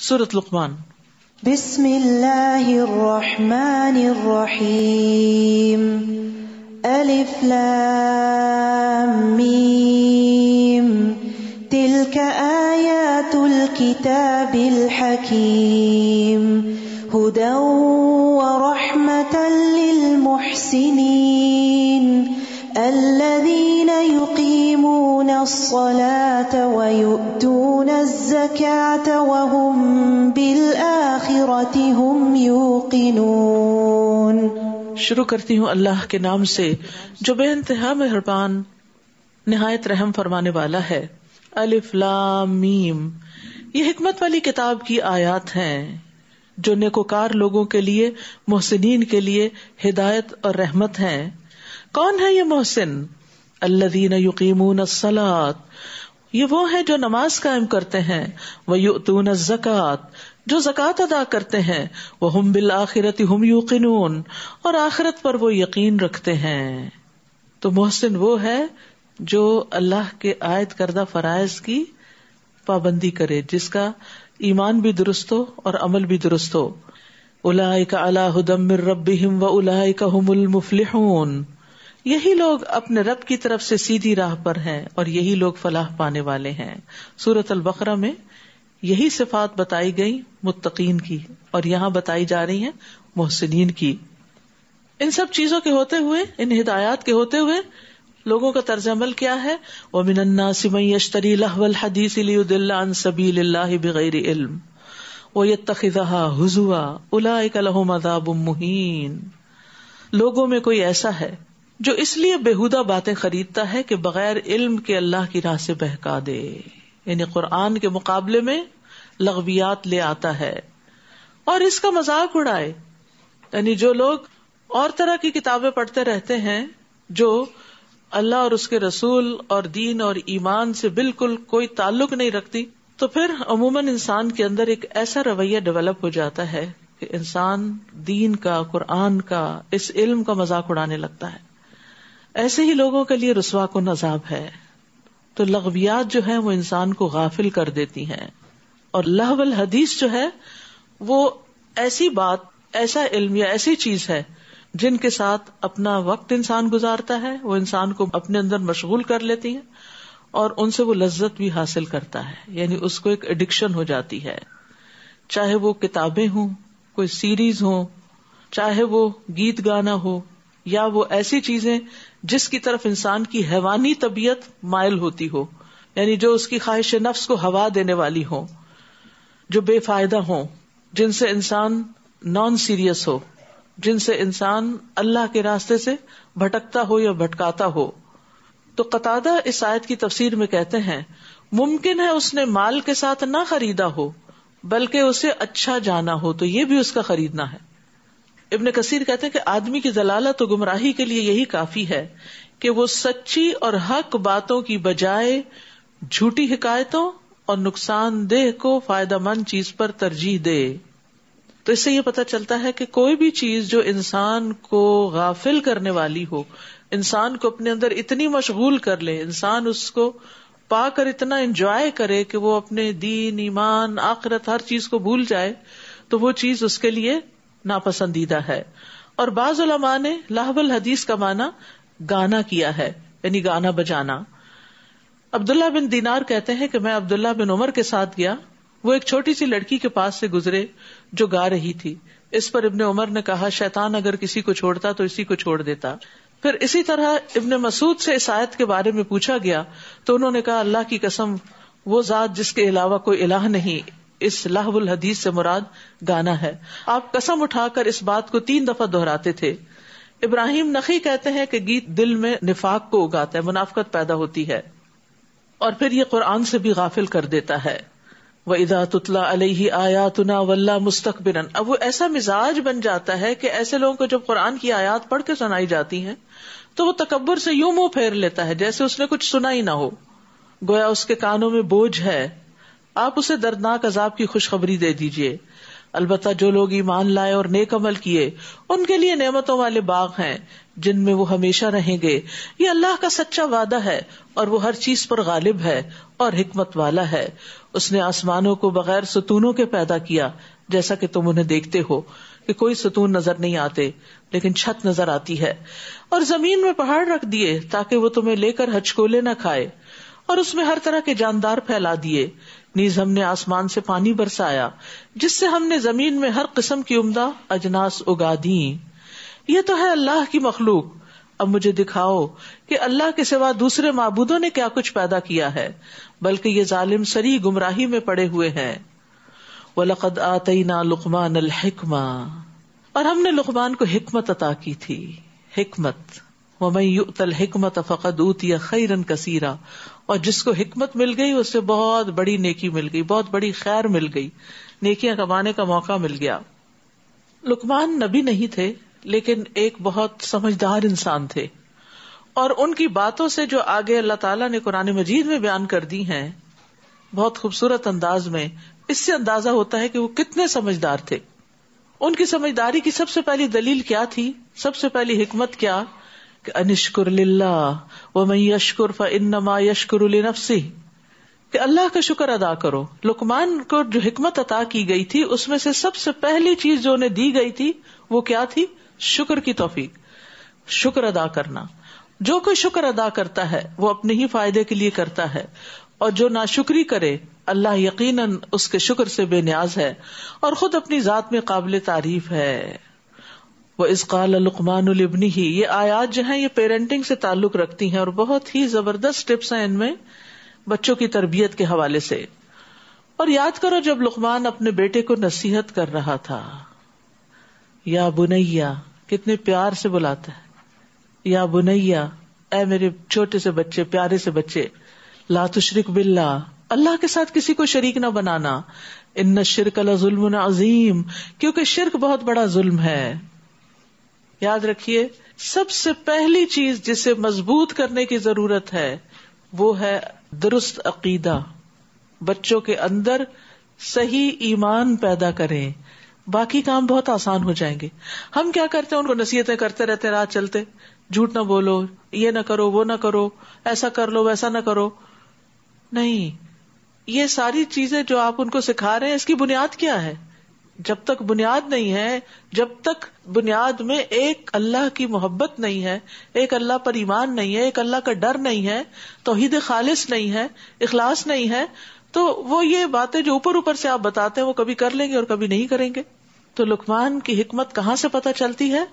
سورة لقمان بسم الله الرحمن الرحيم ألف لام ميم تلك آيات الكتاب الحكيم هدى ورحمة للمحسنين الذين الصلاة ويؤتون الزكاة وهم بالآخرة هم يوقنون शुरू करती हूँ अल्लाह के नाम से जो बेानतहा मेहरबान नहायत रहम फरमाने वाला है अलिफ लाम मीम ये हिकमत वाली किताब की आयात हैं जो नेकोकार लोगों के लिए मोहसिन के लिए हिदायत और रहमत हैं कौन है ये मोहसिन अल्लादीन युकीमून सलात ये वो है जो नमाज कायम करते हैं वह युतून जक़ात जो जक़ात अदा करते हैं वह हम बिल आखिरत हम युकिनून और आखिरत पर वो यकीन रखते हैं तो मोहसिन वो है जो अल्लाह के आयद करदा फराइज की पाबंदी करे जिसका ईमान भी दुरुस्त हो और अमल भी दुरुस्त हो उलाय का अला हुदम रब व उलाय का मुफलिहून यही लोग अपने रब की तरफ से सीधी राह पर हैं और यही लोग फलाह पाने वाले हैं सूरत अल बकरा में यही सिफात बताई गई मुत्तकीन की और यहाँ बताई जा रही है मोहसिन की इन सब चीजों के होते हुए इन हिदायत के होते हुए लोगों का तर्ज अमल क्या है वो वमिनन्ना सिमयशतरी लहवल हदीस लियुदिल्लान सबीलिल्लाहि बगैर इल्म व यत्तखिदहा हुजुआ उलाइका लहुम अज़ाबुम मुहीन लोगों में कोई ऐसा है जो इसलिए बेहुदा बातें खरीदता है कि बगैर इल्म के अल्लाह की राह से बहका दे यानी कुरान के मुकाबले में लगवियात ले आता है और इसका मजाक उड़ाए यानी जो लोग और तरह की किताबें पढ़ते रहते हैं जो अल्लाह और उसके रसूल और दीन और ईमान से बिल्कुल कोई ताल्लुक नहीं रखती तो फिर अमूमन इंसान के अंदर एक ऐसा रवैया डेवलप हो जाता है कि इंसान दीन का कुरान का इस इल्म का मजाक उड़ाने लगता है ऐसे ही लोगों के लिए रसवा को नजाब है तो लगवियात जो है वो इंसान को गाफिल कर देती है और लहबल हदीस जो है वो ऐसी बात ऐसा इल्म या ऐसी चीज है जिनके साथ अपना वक्त इंसान गुजारता है वो इंसान को अपने अंदर मशगूल कर लेती है और उनसे वो लज्जत भी हासिल करता है यानी उसको एक एडिक्शन हो जाती है चाहे वो किताबें हों कोई सीरीज हो चाहे वो गीत गाना हो या वो ऐसी चीजें जिसकी तरफ इंसान की हैवानी तबीयत मायल होती हो यानी जो उसकी ख्वाहिश नफ्स को हवा देने वाली हो जो बेफायदा हो जिनसे इंसान नॉन सीरियस हो जिनसे इंसान अल्लाह के रास्ते से भटकता हो या भटकाता हो तो कतादा इस आयत की तफसीर में कहते हैं मुमकिन है उसने माल के साथ ना खरीदा हो बल्कि उसे अच्छा जाना हो तो ये भी उसका खरीदना है इब्न कसीर कहते हैं कि आदमी की जलालत और गुमराही के लिए यही काफी है कि वो सच्ची और हक बातों की बजाय झूठी हिकायतों और नुकसानदेह को फायदा मंद चीज पर तरजीह दे तो इससे ये पता चलता है कि कोई भी चीज जो इंसान को गाफिल करने वाली हो इंसान को अपने अंदर इतनी मशगूल कर ले इंसान उसको पाकर इतना एंजॉय करे कि वो अपने दीन ईमान आखरत हर चीज को भूल जाए तो वो चीज उसके लिए नापसंदीदा है और बाज ने लाहबल हदीस का माना गाना किया है यानी गाना बजाना अब्दुल्ला बिन दिनार कहते हैं कि मैं अब्दुल्ला बिन उमर के साथ गया वो एक छोटी सी लड़की के पास से गुजरे जो गा रही थी इस पर इब्ने उमर ने कहा शैतान अगर किसी को छोड़ता तो इसी को छोड़ देता फिर इसी तरह इब्ने मसूद से इस आयत के बारे में पूछा गया तो उन्होंने कहा अल्लाह की कसम वो जात जिसके अलावा कोई इलाह नहीं इस लाहबुल हदीस से मुराद गाना है आप कसम उठाकर इस बात को तीन दफा दोहराते थे इब्राहिम नखी कहते हैं कि गीत दिल में निफाक को उगाता है मुनाफकत पैदा होती है और फिर ये कुरान से भी गाफिल कर देता है वह इदा तुतला अलही तुना वल्ला मुस्तकबिरन अब वो ऐसा मिजाज बन जाता है कि ऐसे लोगों को जब कुरान की आयात पढ़ के सुनाई जाती है तो वो तकबर से यूं मुंह फेर लेता है जैसे उसने कुछ सुना ही ना हो गोया उसके कानों में बोझ है आप उसे दर्दनाक अजाब की खुशखबरी दे दीजिए अलबत् जो लोग ईमान लाए और नेक अमल किए उनके लिए नेमतों वाले बाग हैं जिनमें वो हमेशा रहेंगे ये अल्लाह का सच्चा वादा है और वो हर चीज पर गालिब है और हिकमत वाला है उसने आसमानों को बगैर सतूनों के पैदा किया जैसा कि तुम उन्हें देखते हो कि कोई सतून नजर नहीं आते लेकिन छत नजर आती है और जमीन में पहाड़ रख दिए ताकि वो तुम्हें लेकर हचकोले न खाए और उसमें हर तरह के जानदार फैला दिए नीज हमने आसमान से पानी बरसाया जिससे हमने जमीन में हर किस्म की उमदा अजनास उगा दी ये तो है अल्लाह की मखलूक अब मुझे दिखाओ कि अल्लाह के सिवा दूसरे मबूदों ने क्या कुछ पैदा किया है बल्कि ये जालिम सरी गुमराही में पड़े हुए हैं वलकद आतना लुकमान अलहकमा और हमने लुकमान को हिकमत अता की थी हिकमत वमयुतल हिकमत फ़कत ऊतिया खैरन कसीरा और जिसको हिकमत मिल गई उससे बहुत बड़ी नेकी मिल गई बहुत बड़ी खैर मिल गई नेकियां कमाने का मौका मिल गया लुकमान नबी नहीं थे लेकिन एक बहुत समझदार इंसान थे और उनकी बातों से जो आगे अल्लाह ताला ने कुरान मजीद में बयान कर दी हैं बहुत खूबसूरत अंदाज में इससे अंदाजा होता है कि वो कितने समझदार थे उनकी समझदारी की सबसे पहली दलील क्या थी सबसे पहली हिकमत क्या कि अनिश्कुर लिल्ला व मैं यशकुर फ इन्नमा यशकुर नफसी कि अल्लाह का शुक्र अदा करो लुकमान को जो हिकमत अता की गई थी उसमें से सबसे पहली चीज जो उन्हें दी गई थी वो क्या थी शुक्र की तोफीक शुक्र अदा करना जो कोई शुक्र अदा करता है वो अपने ही फायदे के लिए करता है और जो नाशुक्री करे अल्लाह यकीनन उसके शुक्र से बेनियाज है और खुद अपनी जात में काबिल तारीफ है इस इसकाल लुकमानबनी ही ये आयात जो है ये पेरेंटिंग से ताल्लुक रखती है और बहुत ही जबरदस्त टिप्स है इनमें बच्चों की तरबियत के हवाले से और याद करो जब लुकमान अपने बेटे को नसीहत कर रहा था या बुनैया कितने प्यार से बुलाता है या बुनैया ए मेरे छोटे से बच्चे प्यारे से बच्चे लातुशरिक बिल्ला अल्लाह के साथ किसी को शरीक न बनाना इन शिरक अला जुल्म अजीम क्योंकि शिरक बहुत बड़ा जुल्म है याद रखिए सबसे पहली चीज जिसे मजबूत करने की जरूरत है वो है दुरुस्त अकीदा बच्चों के अंदर सही ईमान पैदा करें बाकी काम बहुत आसान हो जाएंगे हम क्या करते हैं उनको नसीहतें करते रहते रात चलते झूठ ना बोलो ये ना करो वो ना करो ऐसा कर लो वैसा ना करो नहीं ये सारी चीजें जो आप उनको सिखा रहे हैं इसकी बुनियाद क्या है जब तक बुनियाद नहीं है जब तक बुनियाद में एक अल्लाह की मोहब्बत नहीं है एक अल्लाह पर ईमान नहीं है एक अल्लाह का डर नहीं है तोहिद खालिश नहीं है इखलास नहीं है तो वो ये बातें जो ऊपर ऊपर से आप बताते हैं वो कभी कर लेंगे और कभी नहीं करेंगे तो लुकमान की हिकमत कहाँ से पता चलती है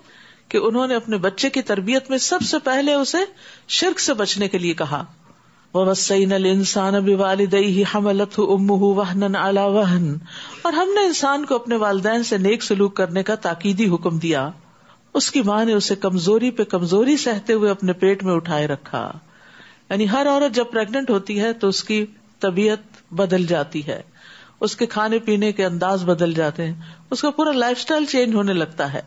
कि उन्होंने अपने बच्चे की तरबियत में सबसे पहले उसे शिरक से बचने के लिए कहा वसैन इंसान बिवालदई हमलत उम्मू वहनन आला वहन और हमने इंसान को अपने वालदेन से नेक सलूक करने का ताकीदी हुक्म दिया उसकी माँ ने उसे कमजोरी पे कमजोरी सहते हुए अपने पेट में उठाए रखा यानी हर औरत जब प्रेग्नेंट होती है तो उसकी तबीयत बदल जाती है उसके खाने पीने के अंदाज बदल जाते हैं उसका पूरा लाइफस्टाइल चेंज होने लगता है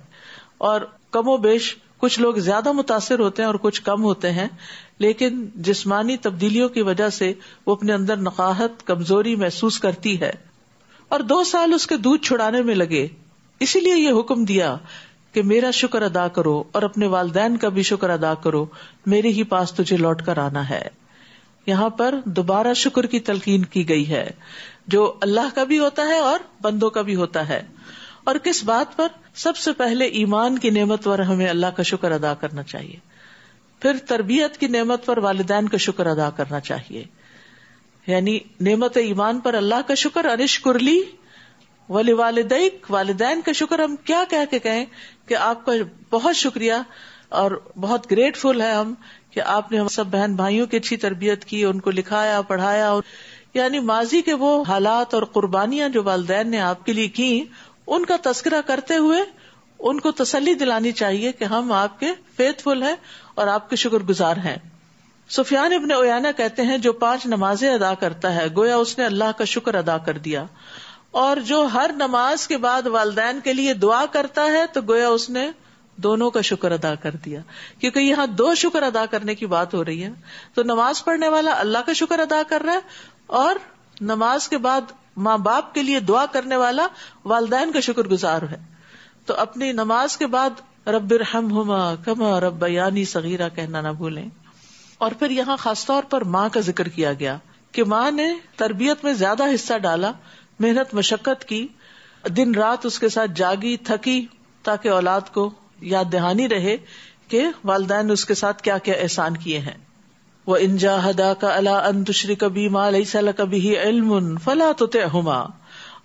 और कमोबेश कुछ लोग ज्यादा मुतासर होते हैं और कुछ कम होते हैं लेकिन जिस्मानी तब्दीलियों की वजह से वो अपने अंदर नकाहत कमजोरी महसूस करती है और दो साल उसके दूध छुड़ाने में लगे इसीलिए ये हुक्म दिया कि मेरा शुक्र अदा करो और अपने वालदेन का भी शुक्र अदा करो मेरे ही पास तुझे लौट कर आना है यहाँ पर दोबारा शुक्र की तलकीन की गई है जो अल्लाह का भी होता है और बंदों का भी होता है और किस बात पर सबसे पहले ईमान की नेमत पर हमें अल्लाह का शुक्र अदा करना चाहिए फिर तरबियत की नेमत पर वालदेन का शुक्र अदा करना चाहिए यानी नमत ईमान पर अल्लाह का शुक्र अनिश कुरली वाले वालदैक वालदेन का शुक्र हम क्या कह के कहें कि आपका बहुत शुक्रिया और बहुत ग्रेटफुल है हम कि आपने हम सब बहन भाइयों की अच्छी तरबियत की उनको लिखाया पढ़ाया और यानी माजी के वो हालात और कुर्बानियां जो वालदेन ने आपके लिए की उनका तस्करा करते हुए उनको तसली दिलानी चाहिए कि हम आपके फेथफुल हैं और आपके शुक्र गुजार हैं सुफियान इबन ओयाना कहते हैं जो पांच नमाजें अदा करता है गोया उसने अल्लाह का शुक्र अदा कर दिया और जो हर नमाज के बाद वालदेन के लिए दुआ करता है तो गोया उसने दोनों का शुक्र अदा कर दिया क्योंकि यहाँ दो शुक्र अदा करने की बात हो रही है तो नमाज पढ़ने वाला अल्लाह का शुक्र अदा कर रहा है और नमाज के बाद माँ बाप के लिए दुआ करने वाला वालदेन का शुक्रगुजार है तो अपनी नमाज के बाद रब्बिर हम हुमा कमा रबयानी सगीरा कहना ना भूले और फिर यहाँ खासतौर पर माँ का जिक्र किया गया कि माँ ने तरबियत में ज्यादा हिस्सा डाला मेहनत मशक्कत की दिन रात उसके साथ जागी थकी ताकि औलाद को याद दहानी रहे कि वालदेन ने उसके साथ क्या क्या एहसान किए हैं वह हदा का अला अन तुशरी कबी माँ सला कभी इल्म फला तो हुमा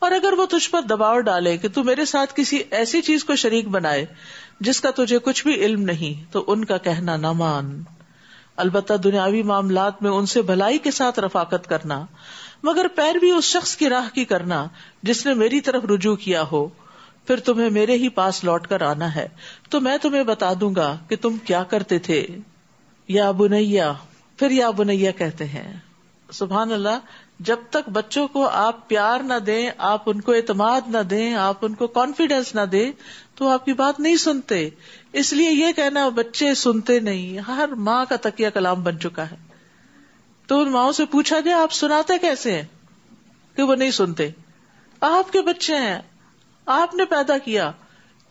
और अगर वो तुझ पर दबाव डाले कि तू मेरे साथ किसी ऐसी चीज को शरीक बनाए जिसका तुझे कुछ भी इल्म नहीं तो उनका कहना ना मान अलबत् दुनियावी मामलात में उनसे भलाई के साथ रफाकत करना मगर पैर भी उस शख्स की राह की करना जिसने मेरी तरफ रुजू किया हो फिर तुम्हें मेरे ही पास लौट कर आना है तो मैं तुम्हें बता दूंगा कि तुम क्या करते थे या बुनैया फिर या बुनैया कहते हैं सुबहान अल्लाह जब तक बच्चों को आप प्यार ना दें आप उनको एतमाद ना दें आप उनको कॉन्फिडेंस ना दें तो आपकी बात नहीं सुनते इसलिए यह कहना बच्चे सुनते नहीं हर माँ का तकिया कलाम बन चुका है तो उन माओ से पूछा गया आप सुनाते कैसे हैं कि वो नहीं सुनते आपके बच्चे हैं आपने पैदा किया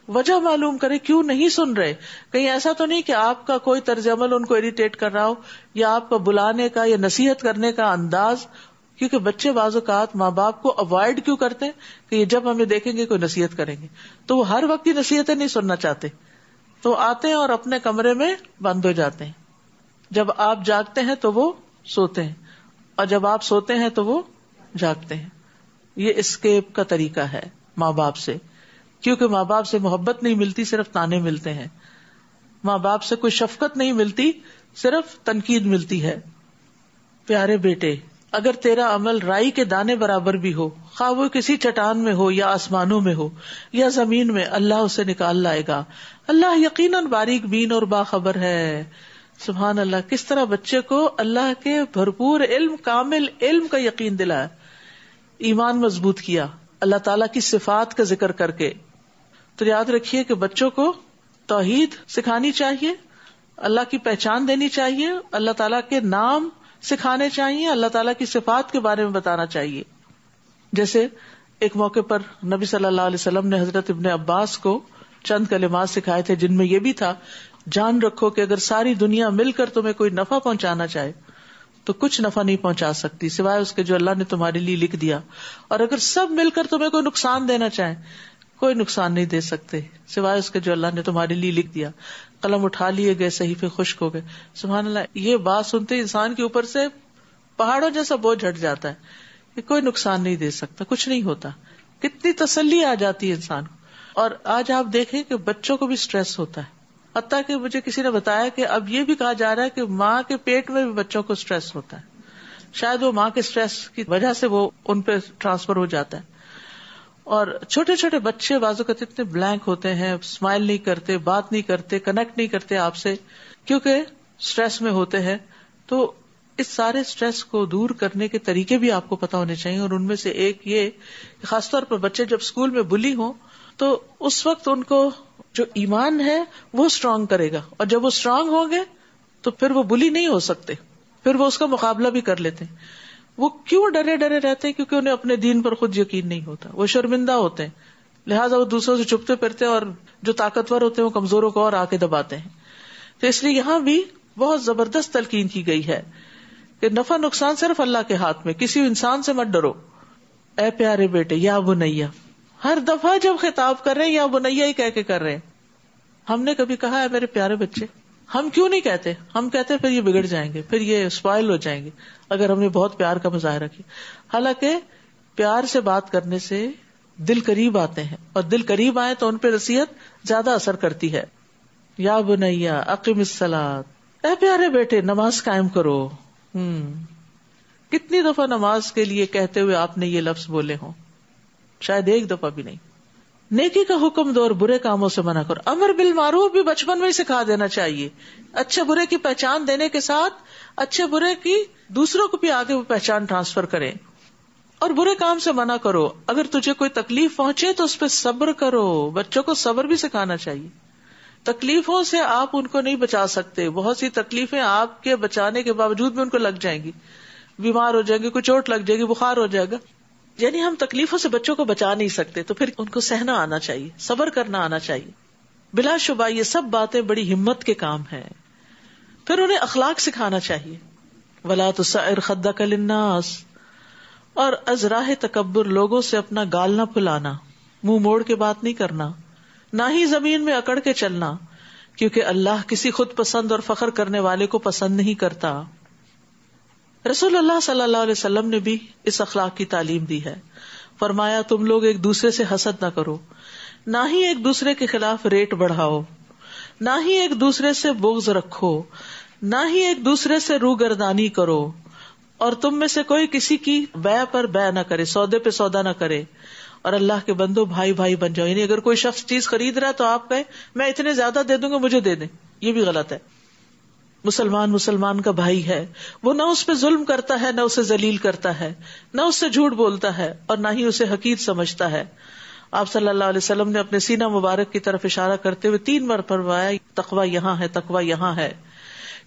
वजह मालूम करे क्यों नहीं सुन रहे कहीं ऐसा तो नहीं कि आपका कोई तर्ज अमल उनको इरिटेट कर रहा हो या आपका बुलाने का या नसीहत करने का अंदाज क्योंकि बच्चे बाजुकात माँ बाप को अवॉइड क्यों करते हैं कि ये जब हमें देखेंगे कोई नसीहत करेंगे तो वो हर वक्त की नसीहतें नहीं सुनना चाहते तो आते हैं और अपने कमरे में बंद हो जाते हैं जब आप जागते हैं तो वो सोते हैं और जब आप सोते हैं तो वो जागते हैं ये स्केप का तरीका है माँ बाप से क्योंकि माँ बाप से मोहब्बत नहीं मिलती सिर्फ ताने मिलते हैं माँ बाप से कोई शफकत नहीं मिलती सिर्फ तनकीद मिलती है प्यारे बेटे अगर तेरा अमल राई के दाने बराबर भी हो खा वो किसी चटान में हो या आसमानों में हो या जमीन में अल्लाह उसे निकाल लाएगा अल्लाह यकीन बारीक बीन और बाखबर है सुबहान अल्लाह किस तरह बच्चे को अल्लाह के भरपूर इल्म कामिल इल्म का यकीन दिलाया ईमान मजबूत किया अल्लाह ताला की सिफात का जिक्र करके तो याद रखिये कि बच्चों को तोहीद सिखानी चाहिए अल्लाह की पहचान देनी चाहिए अल्लाह तला के नाम सिखाने चाहिए अल्लाह तला की सिफात के बारे में बताना चाहिए जैसे एक मौके पर नबी सल्लल्लाहु अलैहि वसल्लम ने हजरत इब्ने अब्बास को चंद कलिमात सिखाए थे जिनमें यह भी था जान रखो कि अगर सारी दुनिया मिलकर तुम्हें कोई नफा पहुंचाना चाहे तो कुछ नफा नहीं पहुंचा सकती सिवाय उसके जो अल्लाह ने तुम्हारे लिए लिख दिया और अगर सब मिलकर तुम्हें कोई नुकसान देना चाहे कोई नुकसान नहीं दे सकते सिवाय उसके जो अल्लाह ने तुम्हारे लिए लिख दिया कलम उठा लिए गए सही पे खुश्क हो गए सुबह अल्लाह ये बात सुनते इंसान के ऊपर से पहाड़ों जैसा बोझ झट जाता है कि कोई नुकसान नहीं दे सकता कुछ नहीं होता कितनी तसली आ जाती है इंसान को और आज आप देखें कि बच्चों को भी स्ट्रेस होता है अतः कि मुझे किसी ने बताया कि अब ये भी कहा जा रहा है कि माँ के पेट में भी बच्चों को स्ट्रेस होता है शायद वो माँ के स्ट्रेस की वजह से वो उनपे ट्रांसफर हो जाता है और छोटे छोटे बच्चे बाजू का इतने ब्लैंक होते हैं स्माइल नहीं करते बात नहीं करते कनेक्ट नहीं करते आपसे क्योंकि स्ट्रेस में होते हैं तो इस सारे स्ट्रेस को दूर करने के तरीके भी आपको पता होने चाहिए और उनमें से एक ये खासतौर पर बच्चे जब स्कूल में बुली हो तो उस वक्त उनको जो ईमान है वो स्ट्रांग करेगा और जब वो स्ट्रांग होंगे तो फिर वो बुली नहीं हो सकते फिर वो उसका मुकाबला भी कर लेते हैं वो क्यों डरे डरे रहते हैं क्योंकि उन्हें अपने दीन पर खुद यकीन नहीं होता वो शर्मिंदा होते हैं लिहाजा वो दूसरों से चुपते फिरते और जो ताकतवर होते हैं वो कमजोरों को और आके दबाते हैं तो इसलिए यहां भी बहुत जबरदस्त तलकीन की गई है कि नफा नुकसान सिर्फ अल्लाह के हाथ में किसी इंसान से मत डरो ए प्यारे बेटे या बुनैया हर दफा जब खिताब कर रहे हैं या बुनैया ही कह के कर रहे हैं हमने कभी कहा है मेरे प्यारे बच्चे हम क्यों नहीं कहते हम कहते फिर ये बिगड़ जाएंगे फिर ये स्पाइल हो जाएंगे अगर हमने बहुत प्यार का मुजाहरा किया हालांकि प्यार से बात करने से दिल करीब आते हैं और दिल करीब आए तो उन पर रसीहत ज्यादा असर करती है या बुनैया अकीम सलाद ए प्यारे बेटे नमाज कायम करो हम्म कितनी दफा नमाज के लिए कहते हुए आपने ये लफ्ज बोले हों शायद एक दफा भी नहीं नेकी का हुक्म दो और बुरे कामों से मना करो अमर बिल मारूफ भी बचपन में ही सिखा देना चाहिए अच्छे बुरे की पहचान देने के साथ अच्छे बुरे की दूसरों को भी आगे वो पहचान ट्रांसफर करे और बुरे काम से मना करो अगर तुझे कोई तकलीफ पहुंचे तो उस पर सब्र करो बच्चों को सब्र भी सिखाना चाहिए तकलीफों से आप उनको नहीं बचा सकते बहुत सी तकलीफें आपके बचाने के बावजूद भी उनको लग जाएंगी बीमार हो जाएंगे कोई चोट लग जाएगी बुखार हो जाएगा यानी हम तकलीफों से बच्चों को बचा नहीं सकते तो फिर उनको सहना आना चाहिए सबर करना आना चाहिए बिलाशुबा ये सब बातें बड़ी हिम्मत के काम है फिर उन्हें अखलाक सिखाना चाहिए वला तो सर खद्दा कलनास और अजराह तकबर लोगों से अपना गाल ना फुलाना मुंह मोड़ के बात नहीं करना ना ही जमीन में अकड़ के चलना क्योंकि अल्लाह किसी खुद पसंद और फखर करने वाले को पसंद नहीं करता रसोल्ला सल्लाम ने भी इस अखलाक की तालीम दी है फरमाया तुम लोग एक दूसरे से हसद ना करो ना ही एक दूसरे के खिलाफ रेट बढ़ाओ ना ही एक दूसरे से बोग्ज रखो ना ही एक दूसरे से रू गर्दानी करो और तुम में से कोई किसी की बै पर बै ना करे सौदे पे सौदा ना करे और अल्लाह के बंदो भाई भाई बन जाओ यानी अगर कोई शख्स चीज खरीद रहा है तो आप कहे मैं इतने ज्यादा दे दूंगा मुझे दे दे ये भी गलत है मुसलमान मुसलमान का भाई है वो ना उस पर जुल्म करता है ना उसे जलील करता है ना उससे झूठ बोलता है और ना ही उसे हकीर समझता है आप सल्लल्लाहु अलैहि वसल्लम ने अपने सीना मुबारक की तरफ इशारा करते हुए तीन बार फरमाया तकवा यहाँ है तकवा यहाँ है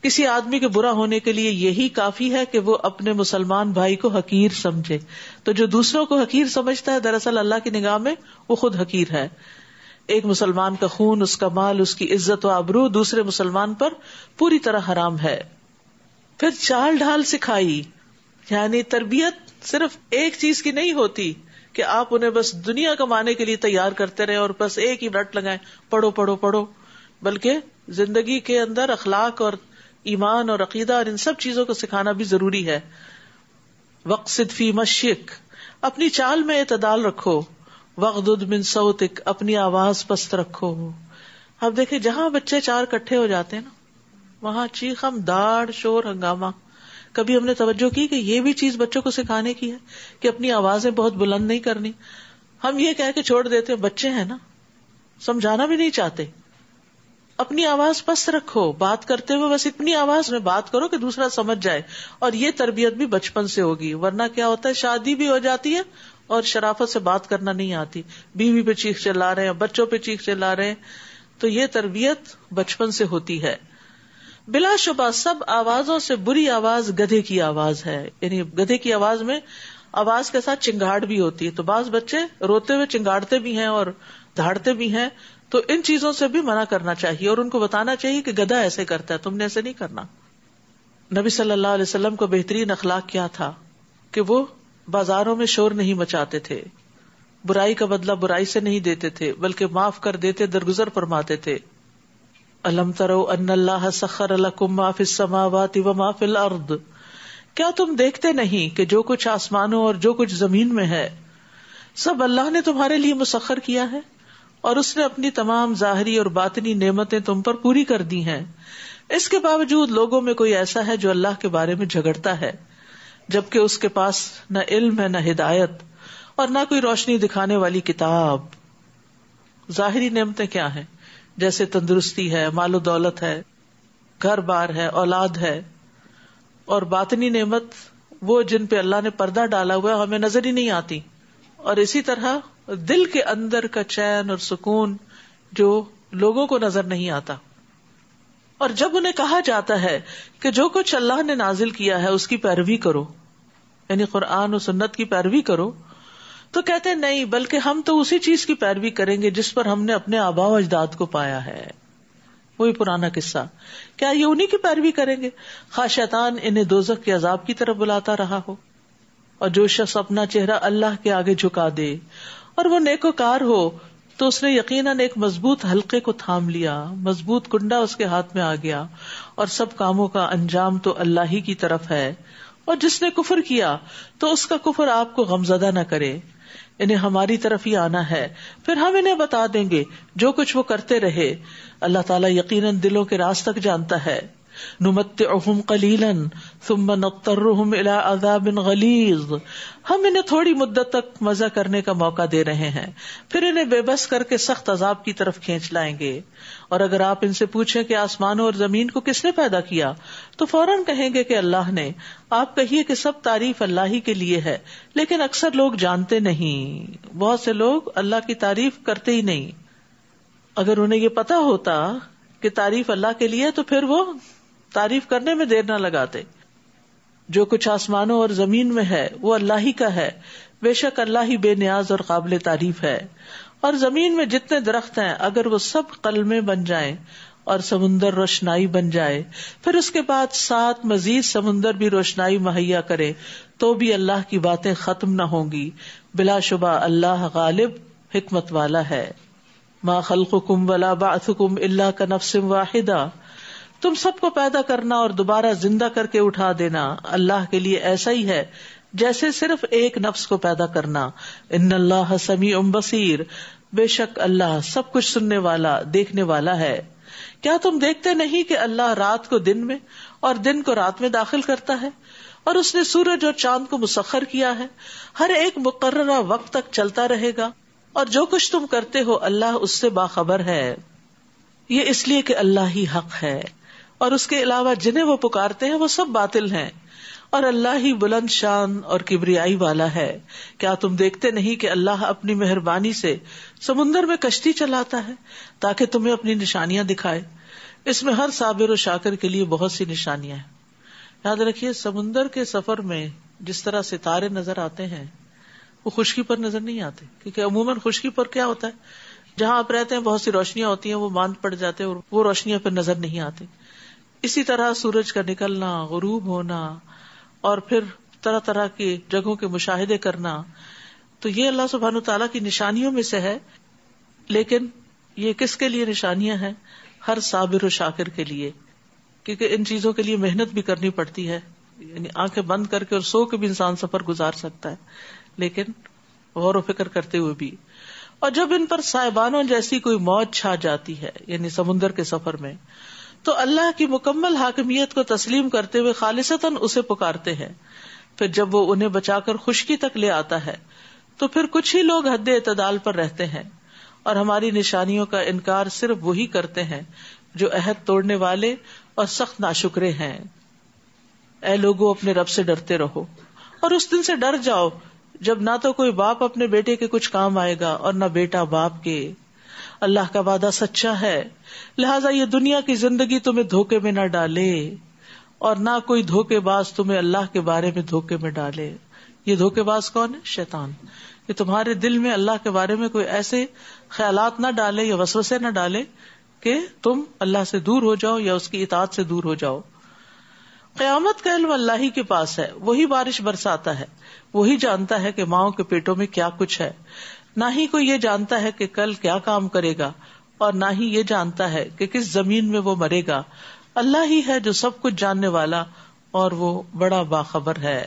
किसी आदमी के बुरा होने के लिए यही काफी है कि वो अपने मुसलमान भाई को हकीर समझे तो जो दूसरों को हकीर समझता है दरअसल अल्लाह की निगाह में वो खुद हकीर है एक मुसलमान का खून उसका माल उसकी इज्जत व आबरू दूसरे मुसलमान पर पूरी तरह हराम है फिर चाल ढाल सिखाई यानी तरबियत सिर्फ एक चीज की नहीं होती कि आप उन्हें बस दुनिया कमाने के लिए तैयार करते रहे और बस एक ही रट लगाए पढ़ो पढ़ो पढ़ो बल्कि जिंदगी के अंदर अखलाक और ईमान और अकीदा और इन सब चीजों को सिखाना भी जरूरी है वक्सिद मशिक अपनी चाल में एतदाल रखो वकदुद बिन सऊतिक अपनी आवाज पस्त रखो अब देखिए जहां बच्चे चार इकट्ठे हो जाते हैं ना वहां चीख हम दाड़ शोर हंगामा कभी हमने तवज्जो की कि ये भी चीज बच्चों को सिखाने की है कि अपनी आवाजें बहुत बुलंद नहीं करनी हम ये कह के छोड़ देते हैं बच्चे हैं ना समझाना भी नहीं चाहते अपनी आवाज पस्त रखो बात करते हुए बस इतनी आवाज में बात करो कि दूसरा समझ जाए और ये तरबियत भी बचपन से होगी वरना क्या होता है शादी भी हो जाती है और शराफत से बात करना नहीं आती बीवी पे चीख चला रहे हैं बच्चों पे चीख चला रहे हैं तो ये तरबियत बचपन से होती है बिला शुबा सब आवाजों से बुरी आवाज गधे की आवाज है यानी गधे की आवाज में आवाज के साथ चिंगाड़ भी होती है तो बाज बच्चे रोते हुए चिंगाड़ते भी हैं और धाड़ते भी हैं तो इन चीजों से भी मना करना चाहिए और उनको बताना चाहिए कि गधा ऐसे करता है तुमने ऐसे नहीं करना नबी सल्लल्लाहु को बेहतरीन अखलाक क्या था कि वो बाजारों में शोर नहीं मचाते थे बुराई का बदला बुराई से नहीं देते थे बल्कि माफ कर देते दरगुजर फरमाते थे अलम तरो अन्नल्लाह सखर माफिस अर्द क्या तुम देखते नहीं कि जो कुछ आसमानों और जो कुछ जमीन में है सब अल्लाह ने तुम्हारे लिए मुसखर किया है और उसने अपनी तमाम जाहरी और बातनी नेमतें तुम पर पूरी कर दी हैं इसके बावजूद लोगों में कोई ऐसा है जो अल्लाह के बारे में झगड़ता है जबकि उसके पास न इल्म है न हिदायत और न कोई रोशनी दिखाने वाली किताब जाहिरी नियमतें क्या है जैसे तंदुरुस्ती है मालो दौलत है घर बार है औलाद है और बातनी नेमत वो जिन पे अल्लाह ने पर्दा डाला हुआ हमें नजर ही नहीं आती और इसी तरह दिल के अंदर का चैन और सुकून जो लोगों को नजर नहीं आता और जब उन्हें कहा जाता है कि जो कुछ अल्लाह ने नाजिल किया है उसकी पैरवी करो यानी कुरान और सुन्नत की पैरवी करो तो कहते नहीं बल्कि हम तो उसी चीज की पैरवी करेंगे जिस पर हमने अपने आबाव अजदाद को पाया है वही पुराना किस्सा क्या ये उन्हीं की पैरवी करेंगे खास शैतान इन्हें दोजक के अजाब की तरफ बुलाता रहा हो और जो शख्स अपना चेहरा अल्लाह के आगे झुका दे और वो नेकोकार हो तो उसने यकीन एक मजबूत हल्के को थाम लिया मजबूत कुंडा उसके हाथ में आ गया और सब कामों का अंजाम तो अल्लाह ही की तरफ है और जिसने कुफर किया तो उसका कुफर आपको गमजदा न करे इन्हें हमारी तरफ ही आना है फिर हम इन्हें बता देंगे जो कुछ वो करते रहे अल्लाह ताला यकीनन दिलों के राज तक जानता है नुमत्तुहुम कलीलन सुम्मा नत्तरुहुम इला अजाबिन गलीज हम इन्हें थोड़ी मुद्दत तक मजा करने का मौका दे रहे हैं फिर इन्हें बेबस करके सख्त अजाब की तरफ खींच लाएंगे और अगर आप इनसे पूछें कि आसमानों और जमीन को किसने पैदा किया तो फौरन कहेंगे कि अल्लाह ने आप कहिए कि सब तारीफ अल्लाह ही के लिए है लेकिन अक्सर लोग जानते नहीं बहुत से लोग अल्लाह की तारीफ करते ही नहीं अगर उन्हें ये पता होता कि तारीफ अल्लाह के लिए तो फिर वो तारीफ करने में देर ना लगाते जो कुछ आसमानों और जमीन में है वो अल्लाह ही का है बेशक अल्लाह ही बेनियाज और काबिल तारीफ है और जमीन में जितने दरख्त हैं अगर वो सब कलमे बन जाएं और समुन्दर रोशनाई बन जाए फिर उसके बाद सात मजीद समुन्दर भी रोशनाई मुहैया करे तो भी अल्लाह की बातें खत्म न होंगी बिलाशुबा अल्लाह गालिब हिकमत वाला है मा खलकुम वला बाथुकुम इल्ला का नफ्सिम वाहिदा तुम सबको पैदा करना और दोबारा जिंदा करके उठा देना अल्लाह के लिए ऐसा ही है जैसे सिर्फ एक नफ्स को पैदा करना इन अल्लाह समी उम बसीर बेशक अल्लाह सब कुछ सुनने वाला देखने वाला है क्या तुम देखते नहीं कि अल्लाह रात को दिन में और दिन को रात में दाखिल करता है और उसने सूरज और चांद को मुसखर किया है हर एक मुकर्रा वक्त तक चलता रहेगा और जो कुछ तुम करते हो अल्लाह उससे बाखबर है ये इसलिए कि अल्लाह ही हक है और उसके अलावा जिन्हें वो पुकारते हैं वो सब बातिल हैं और अल्लाह ही बुलंद शान और किबरियाई वाला है क्या तुम देखते नहीं कि अल्लाह अपनी मेहरबानी से समुन्दर में कश्ती चलाता है ताकि तुम्हें अपनी निशानियां दिखाए इसमें हर साबिर और शाकर के लिए बहुत सी निशानियां हैं याद रखिये समुन्दर के सफर में जिस तरह सितारे नजर आते हैं वो खुशकी पर नजर नहीं आते क्योंकि अमूमन खुशकी पर क्या होता है जहां आप रहते हैं बहुत सी रोशनियां होती हैं वो बांध पड़ जाते हैं और वो रोशनियां पर नजर नहीं आती इसी तरह सूरज का निकलना गरूब होना और फिर तरह तरह की जगहों के मुशाहिदे करना तो ये अल्लाह सुबहान तला की निशानियों में से है लेकिन ये किसके लिए निशानियां हैं हर साबिर और शाकिर के लिए क्योंकि इन चीजों के लिए मेहनत भी करनी पड़ती है यानी आंखें बंद करके और सो के भी इंसान सफर गुजार सकता है लेकिन गौर फिक्र करते हुए भी और जब इन पर साहिबानों जैसी कोई मौज छा जाती है यानी समुन्दर के सफर में तो अल्लाह की मुकम्मल हाकमियत को तस्लीम करते हुए खालिसतन उसे पुकारते हैं फिर जब वो उन्हें बचाकर खुशकी तक ले आता है तो फिर कुछ ही लोग हद इतदाल पर रहते हैं और हमारी निशानियों का इनकार सिर्फ वही करते हैं जो अहद तोड़ने वाले और सख्त नाशुकरे हैं ए लोगो अपने रब से डरते रहो और उस दिन से डर जाओ जब ना तो कोई बाप अपने बेटे के कुछ काम आएगा और ना बेटा बाप के अल्लाह का वादा सच्चा है लिहाजा ये दुनिया की जिंदगी तुम्हे धोखे में न डाले और ना कोई धोखेबाज तुम्हे अल्लाह के बारे में धोखे में डाले ये धोखेबाज कौन है शैतान ये तुम्हारे दिल में अल्लाह के बारे में कोई ऐसे ख्याल न डाले या वसवसे न डाले कि तुम अल्लाह से दूर हो जाओ या उसकी इताद से दूर हो जाओ क्यामत का इल्म अल्लाह ही के पास है वही बारिश बरसाता है वही जानता है कि माओ के पेटों में क्या कुछ है ना ही कोई ये जानता है कि कल क्या काम करेगा और ना ही ये जानता है कि किस जमीन में वो मरेगा अल्लाह ही है जो सब कुछ जानने वाला और वो बड़ा बाखबर है